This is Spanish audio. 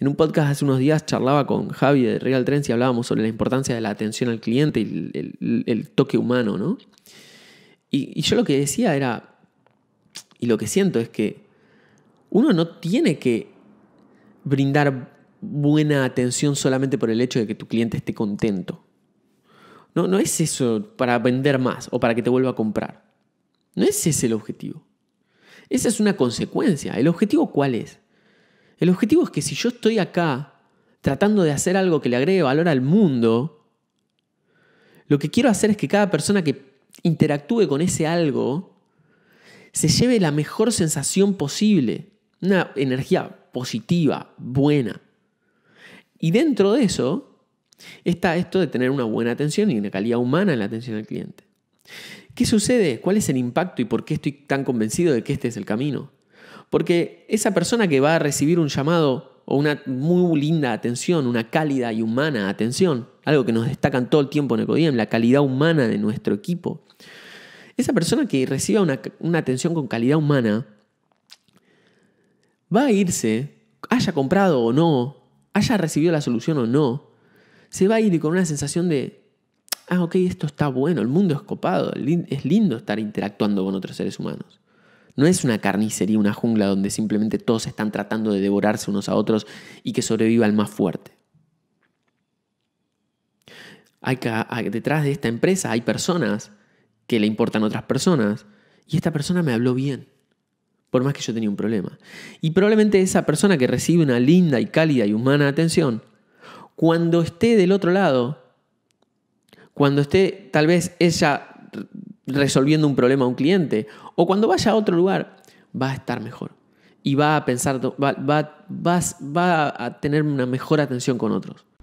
En un podcast hace unos días charlaba con Javi de Real Trends y hablábamos sobre la importancia de la atención al cliente y el, toque humano, ¿no? Y, yo lo que decía era, y lo que siento es que uno no tiene que brindar buena atención solamente por el hecho de que tu cliente esté contento. No, no es eso para vender más o para que te vuelva a comprar. No ese es el objetivo. Esa es una consecuencia. ¿El objetivo cuál es? El objetivo es que si yo estoy acá tratando de hacer algo que le agregue valor al mundo, lo que quiero hacer es que cada persona que interactúe con ese algo se lleve la mejor sensación posible, una energía positiva, buena. Y dentro de eso está esto de tener una buena atención y una calidad humana en la atención al cliente. ¿Qué sucede? ¿Cuál es el impacto y por qué estoy tan convencido de que este es el camino? Porque esa persona que va a recibir un llamado o una muy linda atención, una cálida y humana atención, algo que nos destacan todo el tiempo en Ecodiem, la calidad humana de nuestro equipo. Esa persona que reciba una, una atención con calidad humana va a irse, haya comprado o no, haya recibido la solución o no, se va a ir con una sensación de, ah, ok, esto está bueno, el mundo es copado, es lindo estar interactuando con otros seres humanos. No es una carnicería, una jungla donde simplemente todos están tratando de devorarse unos a otros y que sobreviva el más fuerte. Hay detrás de esta empresa hay personas que le importan otras personas y esta persona me habló bien, por más que yo tenía un problema. Y probablemente esa persona que recibe una linda y cálida y humana atención, cuando esté del otro lado, cuando esté tal vez ella resolviendo un problema a un cliente. O cuando vaya a otro lugar, va a estar mejor. Y va a pensar, va, va a tener una mejor atención con otros.